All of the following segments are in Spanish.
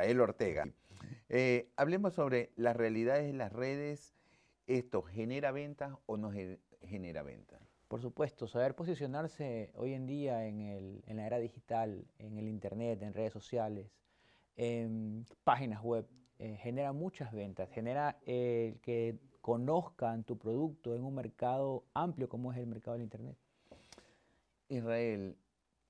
Israel Ortega. Eh, hablemos sobre las realidades de las redes. ¿Esto genera ventas o no genera ventas? Por supuesto, saber posicionarse hoy en día en, la era digital, en el Internet, en redes sociales, en páginas web, eh, genera muchas ventas, genera el que conozcan tu producto en un mercado amplio como es el mercado del Internet. Israel,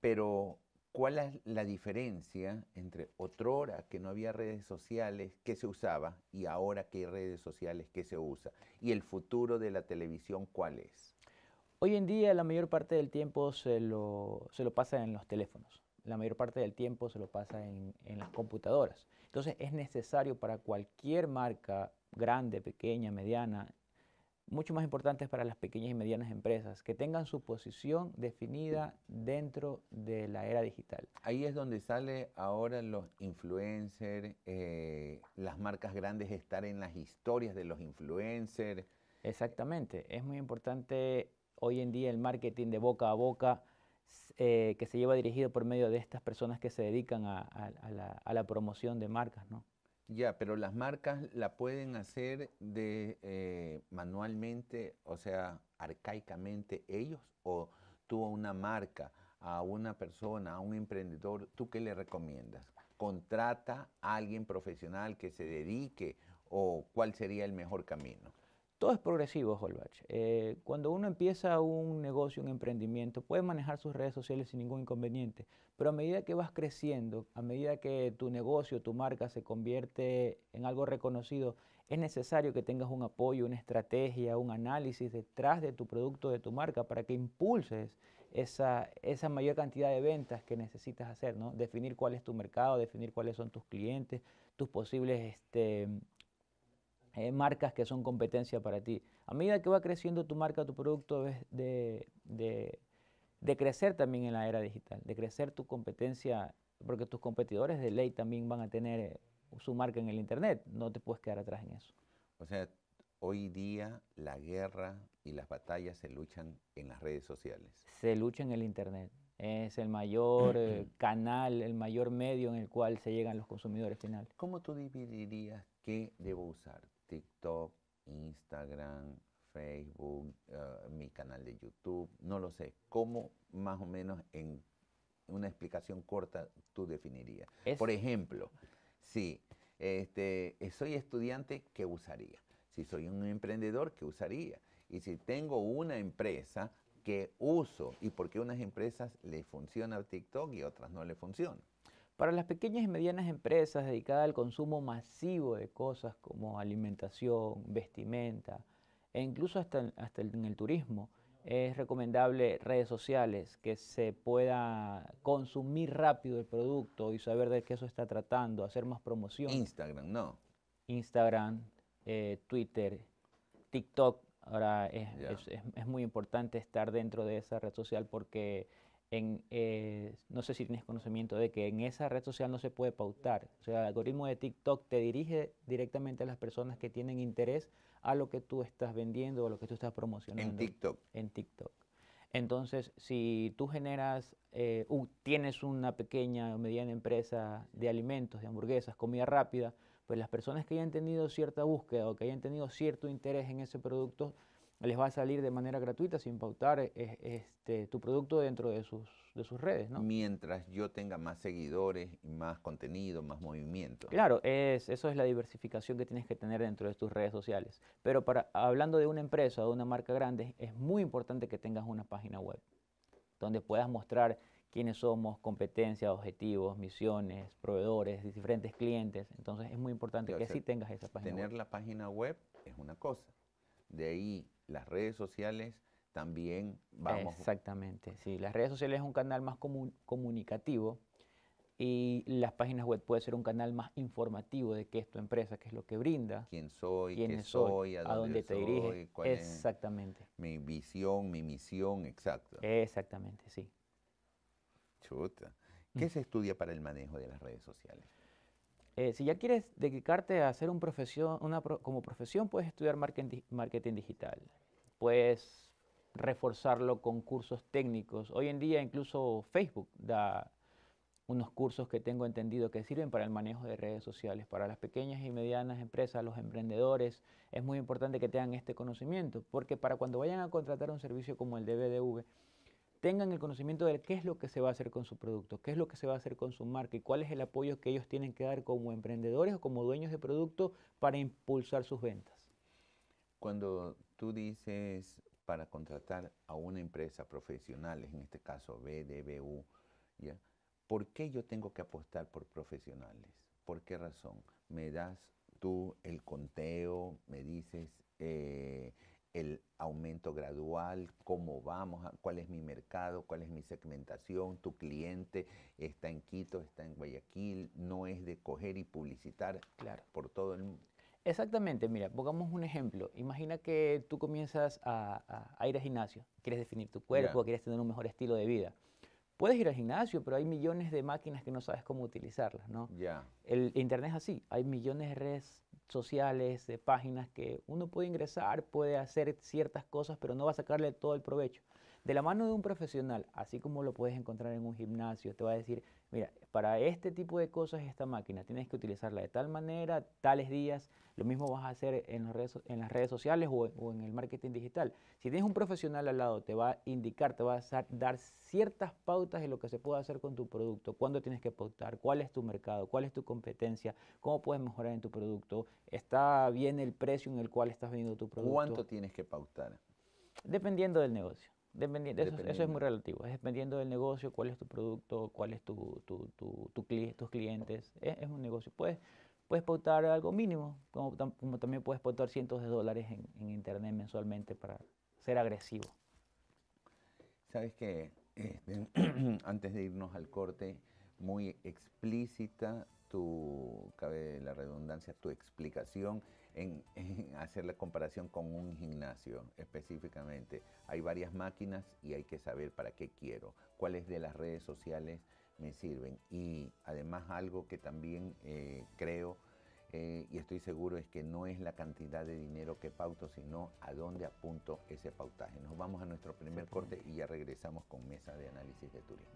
pero ¿Cuál es la diferencia entre otrora que no había redes sociales que se usaba y ahora que hay redes sociales que se usa? ¿Y el futuro de la televisión cuál es? Hoy en día la mayor parte del tiempo se lo, pasa en los teléfonos, la mayor parte del tiempo se lo pasa en, en las computadoras. Entonces es necesario para cualquier marca, grande, pequeña, mediana, mucho más importantes para las pequeñas y medianas empresas, que tengan su posición definida dentro de la era digital. Ahí es donde sale ahora los influencers, eh, las marcas grandes estar en las historias de los influencers. Exactamente, es muy importante hoy en día el marketing de boca a boca eh, que se lleva dirigido por medio de estas personas que se dedican a, la, a la promoción de marcas, ¿no? Ya, pero las marcas la pueden hacer de eh, manualmente, o sea, arcaicamente ellos o tú a una marca, a una persona, a un emprendedor, ¿tú qué le recomiendas? ¿Contrata a alguien profesional que se dedique o cuál sería el mejor camino? Todo es progresivo, Holbach. Eh, cuando uno empieza un negocio, un emprendimiento, puede manejar sus redes sociales sin ningún inconveniente, pero a medida que vas creciendo, a medida que tu negocio, tu marca se convierte en algo reconocido, es necesario que tengas un apoyo, una estrategia, un análisis detrás de tu producto, de tu marca, para que impulses esa, esa mayor cantidad de ventas que necesitas hacer, ¿no? Definir cuál es tu mercado, definir cuáles son tus clientes, tus posibles este, eh, marcas que son competencia para ti. A medida que va creciendo tu marca, tu producto, de, crecer también en la era digital, de crecer tu competencia, porque tus competidores de ley también van a tener eh, su marca en el Internet, no te puedes quedar atrás en eso. O sea, hoy día la guerra y las batallas se luchan en las redes sociales. Se lucha en el Internet. Es el mayor eh, canal, el mayor medio en el cual se llegan los consumidores finales. ¿Cómo tú dividirías qué debo usar? TikTok, Instagram, Facebook, eh, mi canal de YouTube, no lo sé. ¿Cómo más o menos en una explicación corta tú definirías? Por ejemplo, si este, soy estudiante, ¿qué usaría? Si soy un emprendedor, ¿qué usaría? Y si tengo una empresa, ¿qué uso? ¿Y por qué unas empresas le funciona TikTok y otras no le funciona? Para las pequeñas y medianas empresas dedicadas al consumo masivo de cosas como alimentación, vestimenta e incluso hasta, en el turismo, es recomendable redes sociales, que se pueda consumir rápido el producto y saber de qué eso está tratando, hacer más promoción. Instagram, no. Instagram, eh, Twitter, TikTok. Ahora es, muy importante estar dentro de esa red social porque eh, no sé si tienes conocimiento de que en esa red social no se puede pautar. O sea, el algoritmo de TikTok te dirige directamente a las personas que tienen interés a lo que tú estás vendiendo o a lo que tú estás promocionando. En TikTok. En TikTok. Entonces, si tú generas, eh, tienes una pequeña o mediana empresa de alimentos, de hamburguesas, comida rápida, pues las personas que hayan tenido cierta búsqueda o que hayan tenido cierto interés en ese producto les va a salir de manera gratuita sin pautar eh, este, tu producto dentro de sus, de sus redes. ¿no? Mientras yo tenga más seguidores, y más contenido, más movimiento. Claro, es, eso es la diversificación que tienes que tener dentro de tus redes sociales. Pero para, hablando de una empresa, de una marca grande, es muy importante que tengas una página web donde puedas mostrar quiénes somos, competencias, objetivos, misiones, proveedores, diferentes clientes. Entonces es muy importante que sí tengas esa página web. Tener la página web es una cosa de ahí las redes sociales también vamos. Exactamente, sí. Las redes sociales es un canal más comunicativo y las páginas web puede ser un canal más informativo de qué es tu empresa, qué es lo que brinda. Quién soy, quién qué soy, a dónde, te diriges. Exactamente. Es mi visión, mi misión, exacto. Exactamente, sí. Chuta. ¿Qué se estudia para el manejo de las redes sociales? Eh, si ya quieres dedicarte a hacer un profesión, una como profesión, puedes estudiar marketing, marketing digital. Puedes reforzarlo con cursos técnicos. Hoy en día incluso Facebook da unos cursos que tengo entendido que sirven para el manejo de redes sociales, para las pequeñas y medianas empresas, los emprendedores. Es muy importante que tengan este conocimiento, porque para cuando vayan a contratar un servicio como el de BDV, tengan el conocimiento de qué es lo que se va a hacer con su producto, qué es lo que se va a hacer con su marca y cuál es el apoyo que ellos tienen que dar como emprendedores o como dueños de producto para impulsar sus ventas. Cuando tú dices para contratar a una empresa profesional, en este caso BDBU, ¿por qué yo tengo que apostar por profesionales? ¿Por qué razón? Me das tú el conteo, me dices eh, el aumento gradual, cómo vamos, cuál es mi mercado, cuál es mi segmentación, tu cliente está en Quito, está en Guayaquil, no es de coger y publicitar claro. por todo el mundo. Exactamente, mira, pongamos un ejemplo. Imagina que tú comienzas a, a ir al gimnasio, quieres definir tu cuerpo, quieres tener un mejor estilo de vida. Puedes ir al gimnasio, pero hay millones de máquinas que no sabes cómo utilizarlas, ¿no? Ya. El Internet es así, hay millones de redes sociales, de páginas que uno puede ingresar, puede hacer ciertas cosas, pero no va a sacarle todo el provecho. De la mano de un profesional, así como lo puedes encontrar en un gimnasio, te va a decir, mira, para este tipo de cosas esta máquina tienes que utilizarla de tal manera, tales días, lo mismo vas a hacer en, las redes, sociales o, o, en el marketing digital. Si tienes un profesional al lado, te va a indicar, te va a dar ciertas pautas de lo que se puede hacer con tu producto, cuándo tienes que pautar, cuál es tu mercado, cuál es tu competencia, cómo puedes mejorar en tu producto, está bien el precio en el cual estás vendiendo tu producto. ¿Cuánto tienes que pautar? Dependiendo del negocio eso, es muy relativo, es dependiendo del negocio, cuál es tu producto, cuál es tu, tu, tu, tus clientes, es, un negocio. Puedes, puedes pautar algo mínimo, como, también puedes pautar cientos de dólares en, internet mensualmente para ser agresivo. Sabes que este, antes de irnos al corte, muy explícita tu, cabe la redundancia, tu explicación en, hacer la comparación con un gimnasio específicamente. Hay varias máquinas y hay que saber para qué quiero, cuáles de las redes sociales me sirven. Y además algo que también eh, creo eh, y estoy seguro es que no es la cantidad de dinero que pauto, sino a dónde apunto ese pautaje. Nos vamos a nuestro primer corte y ya regresamos con mesa de análisis de turismo.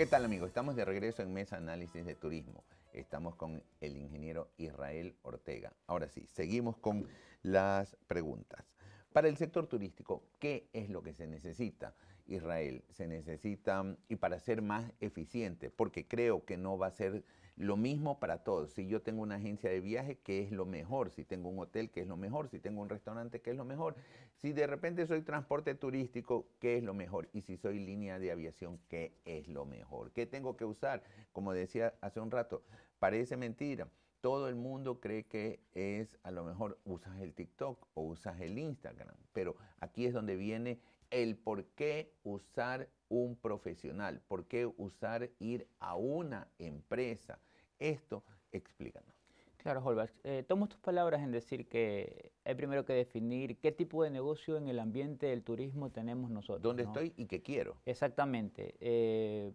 ¿Qué tal amigos? Estamos de regreso en Mesa Análisis de Turismo. Estamos con el ingeniero Israel Ortega. Ahora sí, seguimos con las preguntas. Para el sector turístico, ¿qué es lo que se necesita? Israel. Se necesita, y para ser más eficiente, porque creo que no va a ser lo mismo para todos. Si yo tengo una agencia de viaje, que es lo mejor? Si tengo un hotel, que es lo mejor? Si tengo un restaurante, que es lo mejor? Si de repente soy transporte turístico, ¿qué es lo mejor? Y si soy línea de aviación, ¿qué es lo mejor? ¿Qué tengo que usar? Como decía hace un rato, parece mentira. Todo el mundo cree que es, a lo mejor usas el TikTok o usas el Instagram, pero aquí es donde viene el por qué usar un profesional, por qué usar ir a una empresa. Esto explícanos. Claro, Holbach. Eh, tomo tus palabras en decir que hay primero que definir qué tipo de negocio en el ambiente del turismo tenemos nosotros. ¿Dónde estoy y qué quiero? Exactamente. Eh,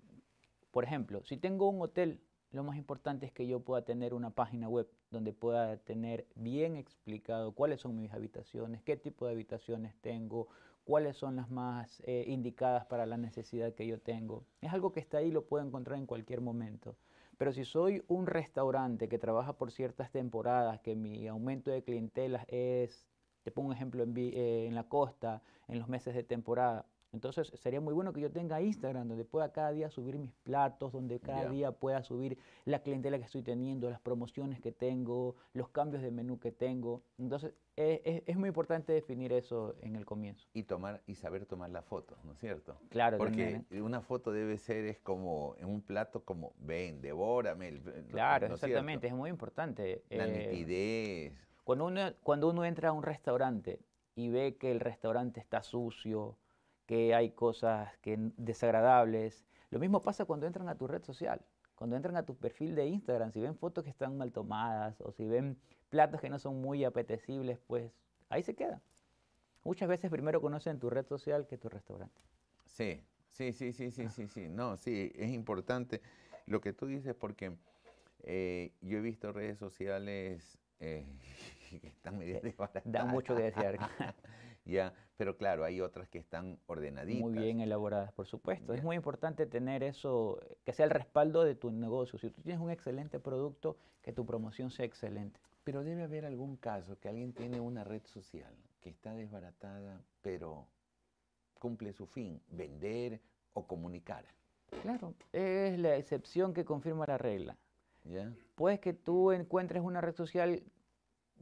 por ejemplo, si tengo un hotel lo más importante es que yo pueda tener una página web donde pueda tener bien explicado cuáles son mis habitaciones, qué tipo de habitaciones tengo, cuáles son las más eh, indicadas para la necesidad que yo tengo. Es algo que está ahí, lo puedo encontrar en cualquier momento. Pero si soy un restaurante que trabaja por ciertas temporadas, que mi aumento de clientela es, te pongo un ejemplo, en eh, la costa, en los meses de temporada, entonces sería muy bueno que yo tenga Instagram donde pueda cada día subir mis platos, donde cada día pueda subir la clientela que estoy teniendo, las promociones que tengo, los cambios de menú que tengo. Entonces e, e, es, muy importante definir eso en el comienzo. Y tomar y saber tomar las fotos, ¿no es cierto? Claro. Porque ¿eh? una foto debe ser es como en un plato como ven, devórame. Eh, claro, exactamente, es muy importante. La eh, nitidez. Cuando uno, cuando uno entra a un restaurante y ve que el restaurante está sucio, que hay cosas que, desagradables. Lo mismo pasa cuando entran a tu red social, cuando entran a tu perfil de Instagram, si ven fotos que están mal tomadas o si ven platos que no son muy apetecibles, pues ahí se quedan. Muchas veces primero conocen tu red social que tu restaurante. Sí, sí, sí, sí, sí, sí, sí. No, sí, es importante lo que tú dices porque eh, yo he visto redes sociales eh, que están medio desbaratadas. Da mucho de desear. Pero claro, hay otras que están ordenaditas. Muy bien elaboradas, por supuesto. Es muy importante tener eso, que sea el respaldo de tu negocio. Si tú tienes un excelente producto, que tu promoción sea excelente. Pero debe haber algún caso que alguien tiene una red social que está desbaratada, pero cumple su fin, vender o comunicar. Claro, es la excepción que confirma la regla. ¿Ya? Puedes que tú encuentres una red social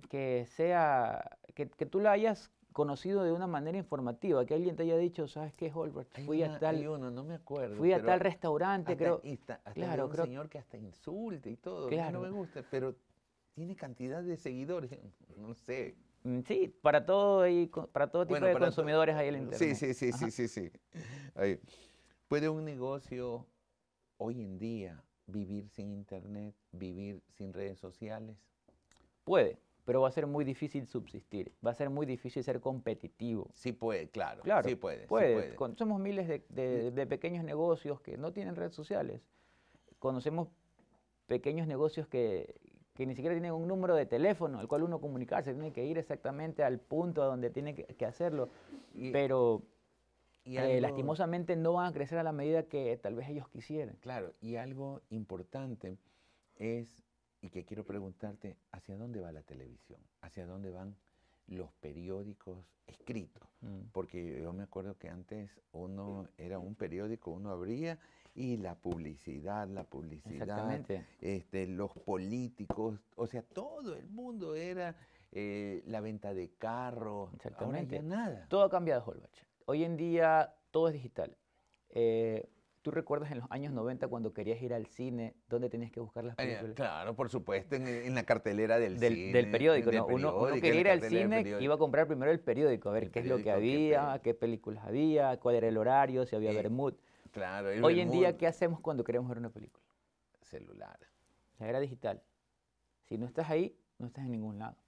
que sea, que, que, tú la hayas conocido de una manera informativa, que alguien te haya dicho, ¿sabes qué, Holbert? Fui a tal. Uno, no me acuerdo. Fui a tal restaurante, creo. Hasta, un señor que hasta insulta y todo. Claro. No me gusta, pero tiene cantidad de seguidores. No sé. Mm, sí, para todo, y, para todo tipo de consumidores hay el internet. Sí, sí, sí, sí, sí. sí. ¿Puede un negocio hoy en día vivir sin internet, vivir sin redes sociales? Puede, pero va a ser muy difícil subsistir, va a ser muy difícil ser competitivo. Sí puede, claro, claro sí puede. puede. somos miles mm. de, pequeños negocios que no tienen redes sociales, conocemos pequeños negocios que, ni siquiera tienen un número de teléfono al cual uno comunicarse, tiene que ir exactamente al punto a donde tiene que, hacerlo, pero... Eh, lastimosamente no van a crecer a la medida que tal vez ellos quisieran. Claro, y algo importante es y que quiero preguntarte, ¿hacia dónde va la televisión? ¿Hacia dónde van los periódicos escritos? Mm. Porque yo me acuerdo que antes uno era un periódico, uno abría y la publicidad, la publicidad, este, los políticos, o sea, todo el mundo era eh, la venta de carros, Exactamente. nada. Todo ha cambiado, Holbach. Hoy en día todo es digital. Eh, ¿Tú recuerdas en los años 90 cuando querías ir al cine, dónde tenías que buscar las películas? claro, por supuesto, en, la cartelera del, cine. Del periódico, uno, quería ir al cine, iba a comprar primero el periódico, a ver qué es lo que había, qué, películas había, cuál era el horario, si había eh, Bermud. Claro, Hoy en día, ¿qué hacemos cuando queremos ver una película? Celular. La era digital. Si no estás ahí, no estás en ningún lado.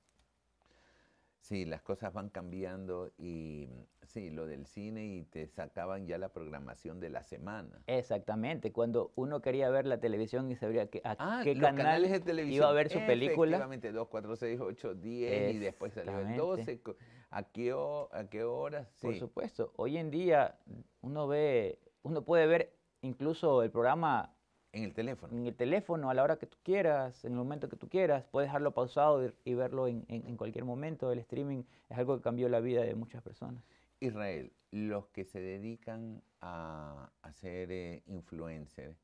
Sí, las cosas van cambiando y mm, sí, lo del cine y te sacaban ya la programación de la semana. Exactamente, cuando uno quería ver la televisión y sabría que, a ah, qué canal canales de televisión, iba a ver su película. Efectivamente, 2, 4, 6, 8, 10 y después salió el 12. ¿A qué, a qué hora? Sí. Por supuesto, hoy en día uno ve, uno puede ver incluso el programa en el teléfono. En el teléfono, a la hora que tú quieras, en el momento que tú quieras. Puedes dejarlo pausado y, verlo en, cualquier momento. El streaming es algo que cambió la vida de muchas personas. Israel, los que se dedican a, a ser eh, influencers,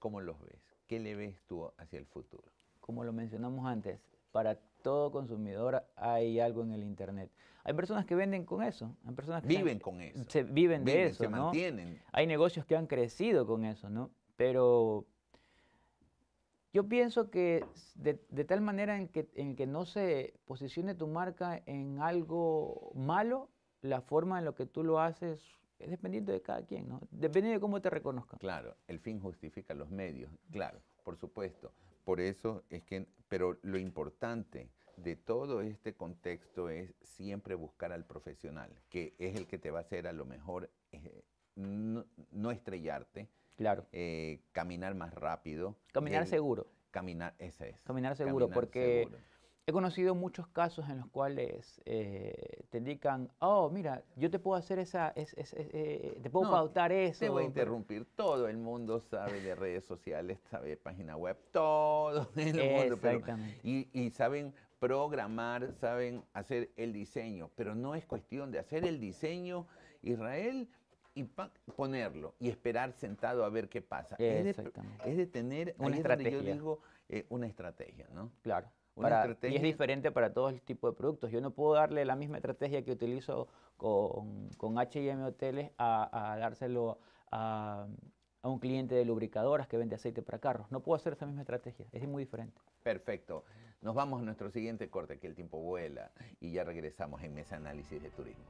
¿cómo los ves? ¿Qué le ves tú hacia el futuro? Como lo mencionamos antes, para todo consumidor hay algo en el internet. Hay personas que venden con eso, hay personas viven con eso, se viven, de eso, se mantienen. Hay negocios que han crecido con eso, ¿no? Pero yo pienso que de, tal manera en que, que, no se posicione tu marca en algo malo, la forma en la que tú lo haces es dependiendo de cada quien, ¿no? Depende de cómo te reconozcan. Claro, el fin justifica los medios, claro, por supuesto. Por eso es que, pero lo importante de todo este contexto es siempre buscar al profesional, que es el que te va a hacer a lo mejor eh, no estrellarte, Claro. Eh, caminar más rápido. Caminar seguro. Caminar, ese es. Caminar seguro, porque he conocido muchos casos en los cuales eh, te indican, oh, mira, yo te puedo hacer esa, eh, te puedo pautar eso. Te voy a interrumpir, todo el mundo sabe de redes sociales, sabe de página web, todo el mundo. Exactamente. y saben programar, saben hacer el diseño, pero no es cuestión de hacer el diseño. Israel y ponerlo y esperar sentado a ver qué pasa. Es de, es de tener una estrategia. yo digo eh, una estrategia, ¿no? Claro. Y es diferente para todo tipo de productos. Yo no puedo darle la misma estrategia que utilizo con, con HM Hoteles a, dárselo a, a un cliente de lubricadoras que vende aceite para carros. No puedo hacer esa misma estrategia, es muy diferente. Perfecto. Nos vamos a nuestro siguiente corte, que el tiempo vuela, y ya regresamos en Mesa Análisis de Turismo.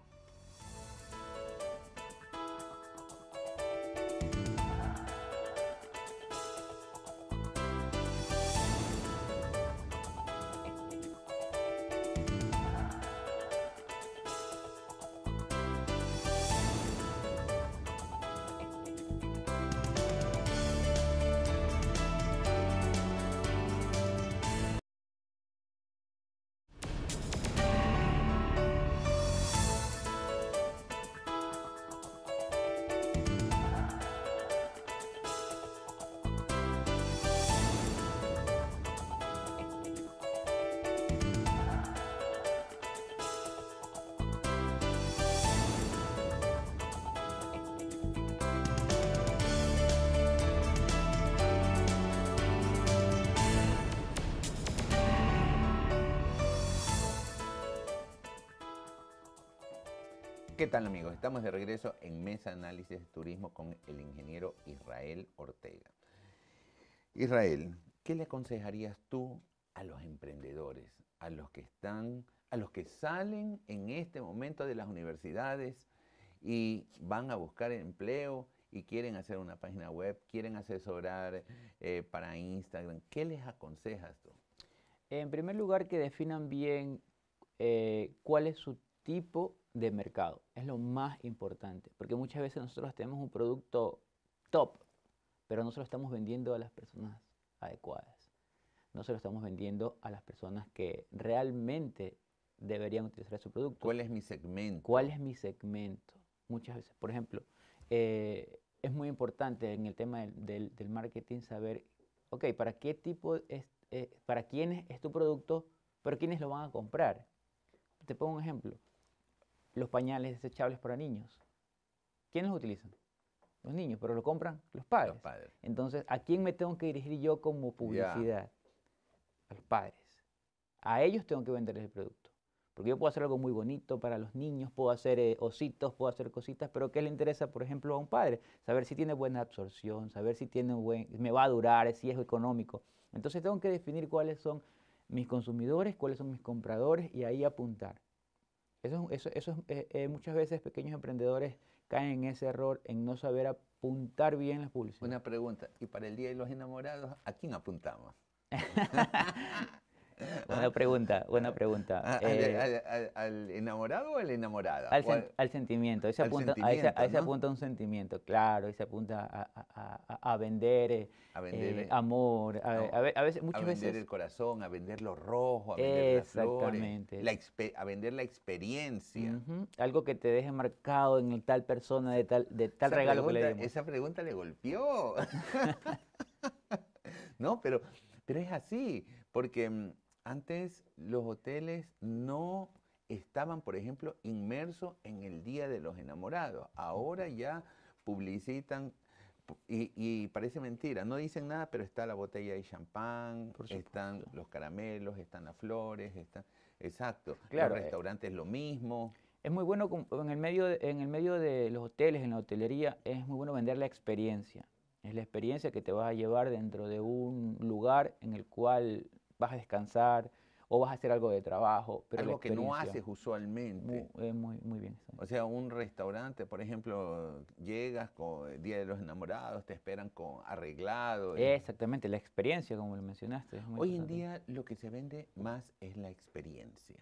¿Qué tal amigos? Estamos de regreso en Mesa Análisis de Turismo con el ingeniero Israel Ortega. Israel, ¿qué le aconsejarías tú a los emprendedores, a los que están, a los que salen en este momento de las universidades y van a buscar empleo y quieren hacer una página web, quieren asesorar eh, para Instagram? ¿Qué les aconsejas tú? En primer lugar, que definan bien eh, cuál es su tipo de de mercado. Es lo más importante, porque muchas veces nosotros tenemos un producto top, pero no se lo estamos vendiendo a las personas adecuadas. No se lo estamos vendiendo a las personas que realmente deberían utilizar su producto. ¿Cuál es mi segmento? ¿Cuál es mi segmento? Muchas veces, por ejemplo, eh, es muy importante en el tema del, marketing saber, ok, ¿para qué tipo es, eh, para quién es tu producto, pero quiénes lo van a comprar? Te pongo un ejemplo los pañales desechables para niños. ¿Quién los utilizan? Los niños, pero lo compran los padres. Entonces, ¿a quién me tengo que dirigir yo como publicidad? A los padres. A ellos tengo que vender el producto. Porque yo puedo hacer algo muy bonito para los niños, puedo hacer eh, ositos, puedo hacer cositas, pero ¿qué le interesa, por ejemplo, a un padre? Saber si tiene buena absorción, saber si tiene buen, me va a durar, si es económico. Entonces tengo que definir cuáles son mis consumidores, cuáles son mis compradores y ahí apuntar. Eso, eh, eh, muchas veces pequeños emprendedores caen en ese error, en no saber apuntar bien las publicidades. Una pregunta, y para el Día de los Enamorados, ¿a quién apuntamos? Buena pregunta, buena pregunta. Eh, al, enamorado o Al, al sentimiento, ese apunta, a, ese, apunta un sentimiento, claro, ese apunta a, a vender, eh, vender eh, amor, a, veces, vender el corazón, a vender lo rojo, a vender las flores, la a vender la experiencia. algo que te deje marcado en tal persona, de tal, de tal regalo que le dimos. Esa pregunta le golpeó. no, pero, pero es así, porque mm, antes los hoteles no estaban, por ejemplo, inmersos en el Día de los Enamorados. Ahora ya publicitan y, parece mentira, no dicen nada, pero está la botella de champán, están los caramelos, están las flores, están... Exacto, los eh. restaurantes lo mismo. Es muy bueno, en el, medio en el medio de los hoteles, en la hotelería, es muy bueno vender la experiencia. Es la experiencia que te vas a llevar dentro de un lugar en el cual vas a descansar o vas a hacer algo de trabajo. Pero algo que no haces usualmente. Muy, muy, bien. O sea, un restaurante, por ejemplo, llegas con el eh, Día de los Enamorados, te esperan con arreglado. Exactamente, la experiencia, como lo mencionaste. Hoy en día lo que se vende más es la experiencia.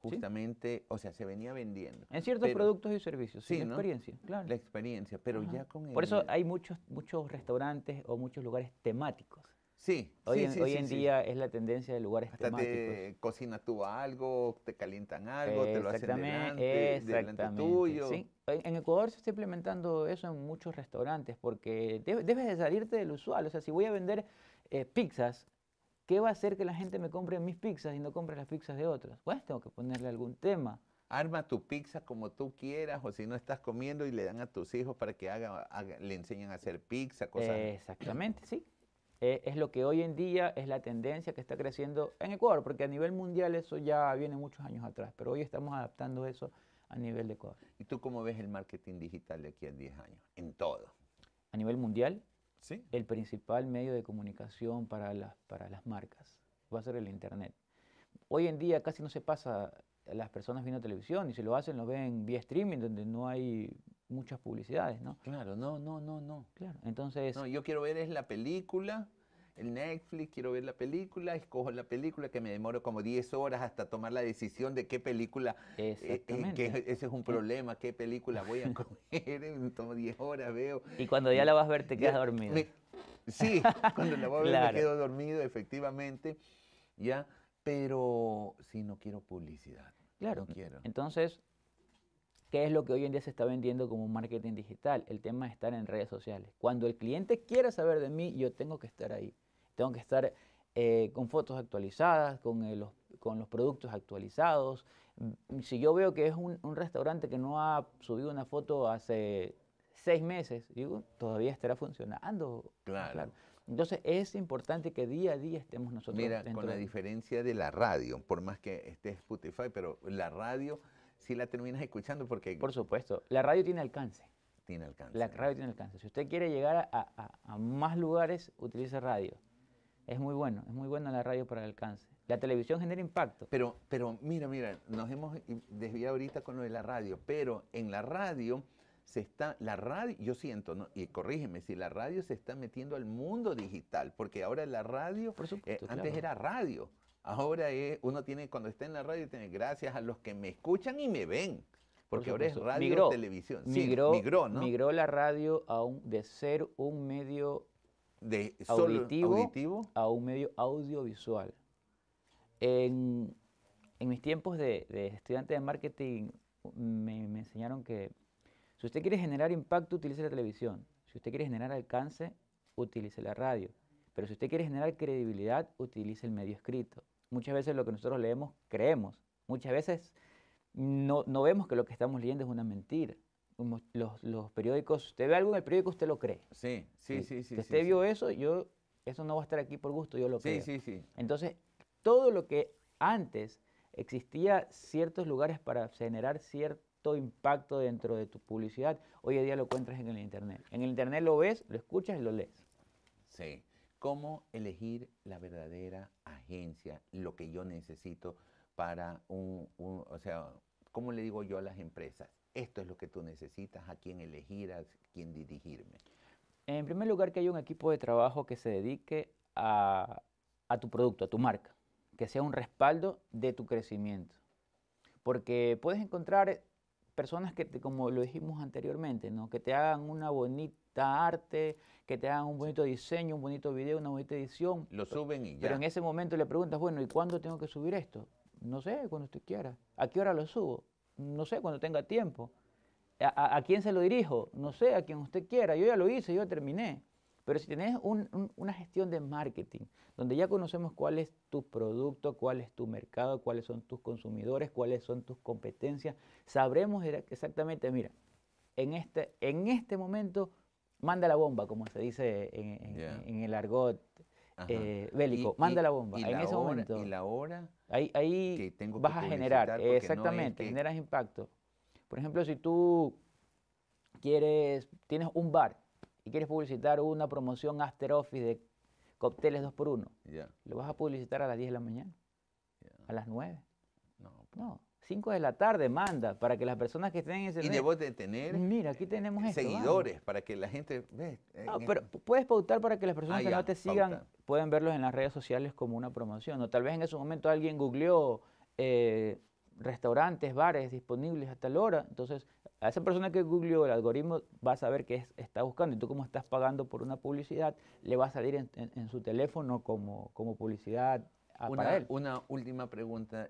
Justamente, o sea, se venía vendiendo. En ciertos productos y servicios, sí, la experiencia, La experiencia, pero ya con el... Por eso hay muchos, muchos restaurantes o muchos lugares temáticos Sí, hoy, en, hoy en día es la tendencia de lugares temáticos. te tú algo, te calientan algo, te lo hacen delante, delante tuyo. En Ecuador se está implementando eso en muchos restaurantes porque debes de salirte del usual. O sea, si voy a vender eh, pizzas, ¿qué va a hacer que la gente me compre mis pizzas y no compre las pizzas de otros? Pues tengo que ponerle algún tema. Arma tu pizza como tú quieras o si no estás comiendo y le dan a tus hijos para que haga, le enseñen a hacer pizza, cosas. Exactamente, sí. Eh, es lo que hoy en día es la tendencia que está creciendo en Ecuador, porque a nivel mundial eso ya viene muchos años atrás, pero hoy estamos adaptando eso a nivel de Ecuador. ¿Y tú cómo ves el marketing digital de aquí a 10 años? En todo. A nivel mundial, el principal medio de comunicación para las, para las marcas va a ser el Internet. Hoy en día casi no se pasa, las personas viendo televisión y si lo hacen lo ven vía streaming, donde no hay muchas publicidades, ¿no? Claro, no, no, no, no. Claro, entonces... No, yo quiero ver es la película, el Netflix, quiero ver la película, escojo la película que me demoro como 10 horas hasta tomar la decisión de qué película, eh, eh, Exactamente. que ese es un problema, qué película voy a coger, eh, tomo 10 horas, veo. Y cuando ya la vas a ver te quedas dormido. sí, cuando la voy a ver me quedo dormido, efectivamente, ya, pero si sí, no quiero publicidad. Claro, quiero. entonces ¿Qué es lo que hoy en día se está vendiendo como marketing digital? El tema de estar en redes sociales. Cuando el cliente quiera saber de mí, yo tengo que estar ahí. Tengo que estar eh, con fotos actualizadas, con, eh, los, con, los, productos actualizados. Mm, si yo veo que es un, restaurante que no ha subido una foto hace seis meses, digo, todavía estará funcionando. Claro. Entonces es importante que día a día estemos nosotros. Mira, con la diferencia de la radio, por más que esté Spotify, pero la radio si la terminas escuchando porque... Por supuesto, la radio tiene alcance. Tiene alcance. La radio tiene alcance. Si usted quiere llegar a, más lugares, utilice radio. Es muy bueno, es muy buena la radio para el alcance. La televisión genera impacto. Pero, pero mira, mira, nos hemos desviado ahorita con lo de la radio, pero en la radio se está, la radio, yo siento, ¿no? y corrígeme, si la radio se está metiendo al mundo digital, porque ahora la radio, Por supuesto, eh, antes era radio, Ahora uno tiene, cuando está en la radio, tiene gracias a los que me escuchan y me ven. Porque ahora es radio y televisión. Migró, la radio de ser un medio auditivo, a un medio audiovisual. En, mis tiempos de, estudiante de marketing me, me enseñaron que si usted quiere generar impacto, utilice la televisión. Si usted quiere generar alcance, utilice la radio. Pero si usted quiere generar credibilidad, utilice el medio escrito. Muchas veces lo que nosotros leemos creemos. Muchas veces no, no vemos que lo que estamos leyendo es una mentira. Los, los, periódicos, usted ve algo en el periódico, usted lo cree. Sí, sí, eh, sí. sí, usted vio eso, yo, eso no va a estar aquí por gusto, yo lo creo. Sí, sí, sí. Entonces, todo lo que antes existía ciertos lugares para generar cierto impacto dentro de tu publicidad, hoy en día lo encuentras en el Internet. En el Internet lo ves, lo escuchas y lo lees. Sí cómo elegir la verdadera agencia, lo que yo necesito para un, o sea, ¿cómo le digo yo a las empresas? Esto es lo que tú necesitas, a quién elegir, a quién dirigirme. En primer lugar, que haya un equipo de trabajo que se dedique a, tu producto, a tu marca, que sea un respaldo de tu crecimiento. Porque puedes encontrar personas que, como lo dijimos anteriormente, ¿no? que te hagan una bonita arte, que te hagan un bonito diseño, un bonito video, una bonita edición. Lo suben y ya. Pero en ese momento le preguntas, bueno, ¿y cuándo tengo que subir esto? No sé, cuando usted quiera. ¿A qué hora lo subo? No sé, cuando tenga tiempo. ¿A, quién se lo dirijo? No sé, a quien usted quiera. Yo ya lo hice, yo terminé. Pero si tenés una gestión de marketing, donde ya conocemos cuál es tu producto, cuál es tu mercado, cuáles son tus consumidores, cuáles son tus competencias, sabremos exactamente, mira, en este, en este momento manda la bomba, como se dice en, el argot eh, bélico, manda la bomba. en ese momento. Y la hora ahí, vas a generar, exactamente, generas impacto. Por ejemplo, si tú quieres, tienes un bar y quieres publicitar una promoción After Office de cócteles 2 por 1 lo vas a publicitar a las 10 de la mañana, a las 9. No, pues. no 5 de la tarde manda para que las personas que estén en ese... Y debo tener... Mira, aquí tenemos Seguidores para que la gente... Ve, eh, no, ah, este pero puedes pautar para que las personas ah, que no te sigan puedan pueden verlos en las redes sociales como una promoción. O tal vez en ese momento alguien googleó eh, restaurantes, bares disponibles hasta la hora. Entonces, a esa persona que googleó el algoritmo va a saber que está buscando. Y tú como estás pagando por una publicidad, le va a salir en, su teléfono como, como publicidad Ah, una, última pregunta,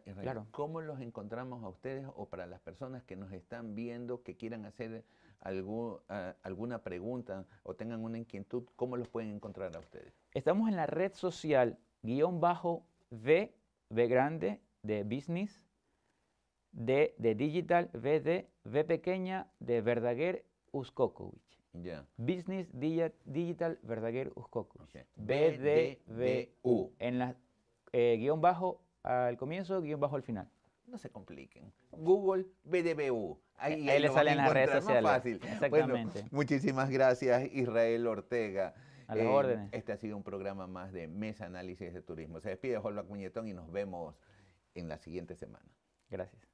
¿Cómo los encontramos a ustedes o para las personas que nos están viendo, que quieran hacer ah, alguna pregunta o tengan una inquietud, cómo los pueden encontrar a ustedes? Estamos en la red social guión bajo V, V grande, de business, D de digital, V de V pequeña, de Verdaguer Uskokovic. Business Digital Verdaguer Uskokovic. B, D, V, U. Eh, guión bajo al comienzo, guión bajo al final. No se compliquen. Google BDBU. Eh, ahí, le salen las redes sociales. fácil. Exactamente. muchísimas gracias, Israel Ortega. A las Este ha sido un programa más de Mesa Análisis de Turismo. Se despide Jorge Muñetón y nos vemos en la siguiente semana. Gracias.